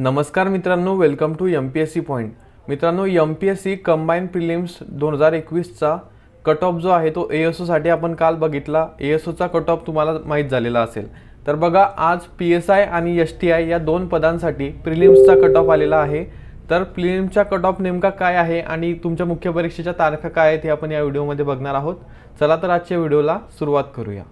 नमस्कार मित्रांनो welcome to M P S C point मित्रांनो M P S C combine prelims दोन हजार एकवीसचा कट ऑफ जो आहे तो ए एस ओसाठी आपण काल बघितला ए एस ओचा कट ऑफ तुम्हाला माहीत झालेला असेल तर बघा आज पी एस आय आणि एस टी आय या दोन पदांसाठी प्रिलिम्सचा कट ऑफ आलेला आहे तर प्रिलिम्सचा कट ऑफ नेमका काय आहे आणि तुमच्या मुख्य परीक्षेच्या तारखा काय आहेत हे आपण या व्हिडिओमध्ये बघणार आहोत चला तर आजच्या व्हिडिओला सुरुवात करूया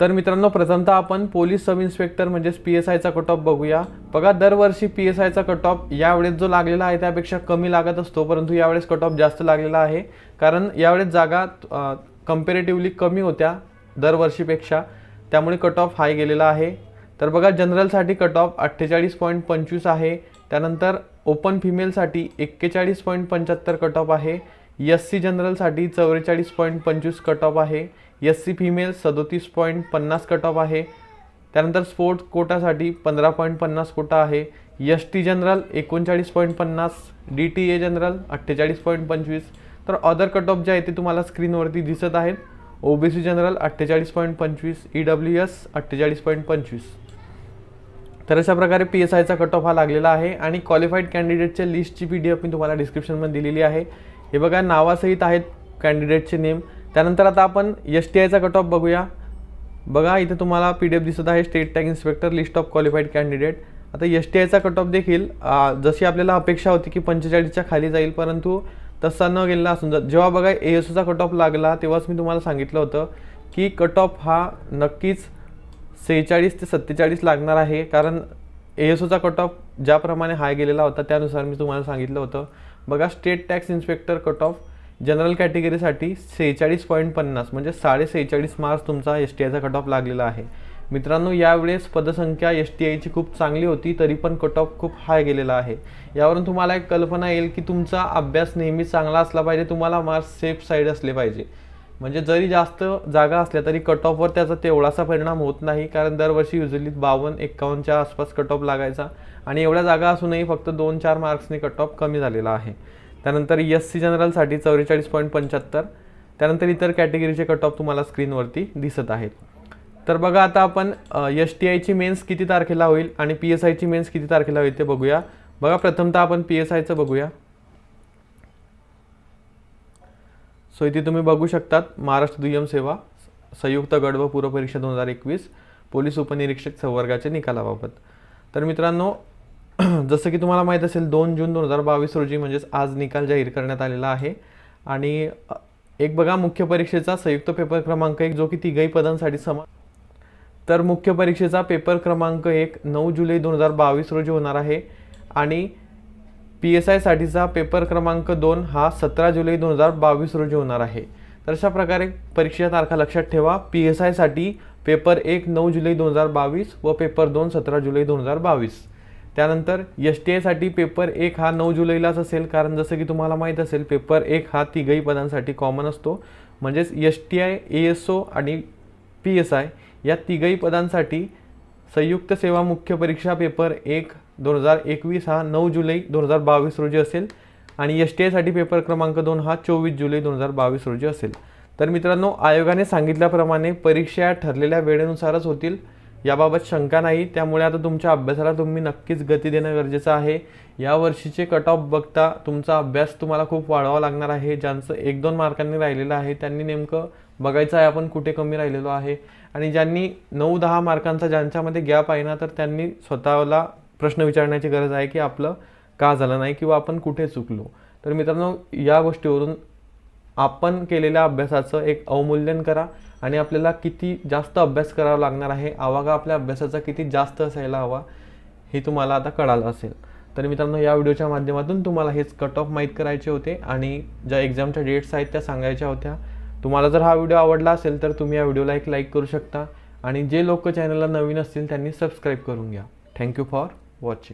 तर मित्रांनो प्रथमतः आपण पोलीस सब इन्स्पेक्टर म्हणजेच पी एस आयचा कट ऑफ बघूया बघा दरवर्षी पी एस आयचा कट ऑफ यावेळेस जो लागलेला आहे त्यापेक्षा कमी लागत असतो परंतु यावेळेस कट ऑफ जास्त लागलेला आहे कारण यावेळेस जागा कम्पेरेटिव्हली कमी होत्या दरवर्षीपेक्षा त्यामुळे कट ऑफ हाय गेलेला आहे तर बघा जनरलसाठी कट ऑफ अठ्ठेचाळीस पॉईंट पंचवीस आहे त्यानंतर ओपन फिमेलसाठी एक्केचाळीस पॉईंट पंच्याहत्तर कट ऑफ आहे एस सी जनरलसाठी चव्वेचाळीस पॉईंट पंचवीस कट ऑफ आहे एस सी फिमेल सदोतीस पॉईंट पन्नास कट ऑफ आहे त्यानंतर स्पोर्ट्स कोटासाठी पंधरा पॉईंट पन्नास कोटा आहे एस टी जनरल एकोणचाळीस पॉईंट पन्नास डी टी ए जनरल अठ्ठेचाळीस पॉईंट पंचवीस तर अदर कट ऑफ जे आहे ते तुम्हाला स्क्रीनवरती दिसत आहेत ओ बी सी जनरल अठ्ठेचाळीस पॉईंट पंचवीस ई डब्ल्यू एस अठ्ठेचाळीस पॉईंट पंचवीस तर अशा प्रकारे पी एस आयचा कट ऑफ हा लागलेला आहे आणि क्वालिफाईड कॅन्डिडेटच्या लिस्टची पी डी एफ मी तुम्हाला डिस्क्रिप्शनमध्ये दिलेली आहे हे बघा नावासहित आहेत कॅन्डिडेटचे नेम त्यानंतर आता आपण एस टी आयचा कट ऑफ बघूया बघा इथे तुम्हाला पी डी एफ दिसत आहे state tax inspector list of qualified candidate आता एस टी आयचा कट ऑफ देखील जशी आपल्याला अपेक्षा होती की पंचेचाळीसच्या खाली जाईल परंतु तसा न गेलेला असून जेव्हा बघा ए एस ओचा कट ऑफ लागला तेव्हाच मी तुम्हाला सांगितलं होतं की कट ऑफ हा नक्कीच सेहेचाळीस ते सत्तेचाळीस लागणार आहे कारण एएसओचा कट ऑफ ज्याप्रमाणे हाय गेलेला होता त्यानुसार मी तुम्हाला सांगितलं होतं बघा state tax inspector cut off general कॅटेगरीसाठी सेहेचाळीस पॉईंट पन्नास म्हणजे साडे सेहेचाळीस मार्क्स तुमचा एस टी आयचा कट ऑफ लागलेला आहे मित्रांनो यावेळेस पदसंख्या एस टी आयची खूप चांगली होती तरी पण कट ऑफ खूप हाय गेलेला आहे यावरून तुम्हाला एक कल्पना येईल की तुमचा अभ्यास नेहमी चांगला असला पाहिजे तुम्हाला मार्क्स सेफ साईड असले पाहिजे म्हणजे जरी जास्त जागा असल्या तरी कट ऑफवर त्याचा तेवढासा परिणाम होत नाही कारण दरवर्षी युजली बावन्न एकावन्नच्या आसपास कट ऑफ लागायचा आणि एवढ्या जागा असूनही फक्त दोन चार मार्क्सने कट ऑफ कमी झालेला आहे त्यानंतर एस सी जनरलसाठी चौवेचाळीस पॉईंट पंच्याहत्तर त्यानंतर इतर कॅटेगरीचे कट ऑफ तुम्हाला स्क्रीनवरती दिसत आहेत तर बघा आता आपण एस टी आयची मेन्स किती तारखेला होईल आणि पी एस आयची मेन्स किती तारखेला होईल ते बघूया बघा प्रथमतः आपण पी एस आयचं बघूया सो इथे तुम्ही बघू शकतात महाराष्ट्र दुय्यम सेवा संयुक्त गड व पूर्वपरीक्षा दोन हजार एकवीस पोलीस उपनिरीक्षक संवर्गाच्या निकालाबाबत तर मित्रांनो जसं की तुम्हाला माहीत असेल दोन जून दोन हजार बावीस रोजी म्हणजेच आज निकाल जाहीर करण्यात आलेला आहे आणि एक बघा मुख्य परीक्षेचा संयुक्त पेपर क्रमांक एक जो की तिघही पदांसाठी समान तर मुख्य परीक्षेचा पेपर क्रमांक एक नऊ जुलै दोन हजार बावीस रोजी होणार आहे आणि पी एस आयसाठीचा पेपर क्रमांक दोन हा सतरा जुलै दोन हजार बावीस रोजी होणार आहे तर अशा प्रकारे परीक्षेच्या तारखा लक्षात ठेवा पी एस आयसाठी पेपर एक नऊ जुलै दोन हजार बावीस व पेपर दोन सतरा जुलै दोन हजार बावीस त्यानंतर एस टी आयसाठी पेपर एक हा नऊ जुलैलाच असेल कारण जसं की तुम्हाला माहीत असेल पेपर एक हा तिघही पदांसाठी कॉमन असतो म्हणजेच S T I A S O आणि पी एस आय या तिघही पदांसाठी संयुक्त सेवा मुख्य परीक्षा पेपर एक दोन हजार एकवीस हा नऊ जुलै दोन हजार बावीस रोजी असेल आणि एस टी आयसाठी पेपर क्रमांक दोन हा चोवीस जुलै दोन हजार बावीस रोजी असेल तर मित्रांनो आयोगाने सांगितल्याप्रमाणे परीक्षा ठरलेल्या वेळेनुसारच होतील याबाबत शंका नाही त्यामुळे आता तुमच्या अभ्यासाला तुम्ही नक्कीच गती देणं गरजेचं आहे या वर्षीचे कट ऑफ बघता तुमचा अभ्यास तुम्हाला खूप वाढवावा लागणार आहे ज्यांचं एक दोन मार्कांनी राहिलेलं आहे त्यांनी नेमकं बघायचं आहे आपण कुठे कमी राहिलेलो आहे आणि ज्यांनी नऊ दहा मार्कांचा ज्यांच्यामध्ये गॅप आहे ना तर त्यांनी स्वतःला प्रश्न विचारण्याची गरज आहे की आपलं का झालं नाही किंवा आपण कुठे चुकलो तर मित्रांनो या गोष्टीवरून आपण केलेल्या अभ्यासाचं एक अवमूल्यन करा आणि आपल्याला किती जास्त अभ्यास करावा लागणार आहे आवागा आपल्या अभ्यासाचा किती जास्त असायला हवा हे तुम्हाला आता कळालं असेल तर मित्रांनो या व्हिडिओच्या माध्यमातून तुम्हाला हेच कट ऑफ माहीत करायचे होते आणि ज्या एक्झामच्या डेट्स आहेत त्या सांगायच्या होत्या तुम्हाला जर हा व्हिडिओ आवडला असेल तर तुम्ही या व्हिडिओला एक लाईक करू शकता आणि जे लोक चॅनलला नवीन असतील त्यांनी सबस्क्राईब करून घ्या थँक्यू फॉर वॉचिंग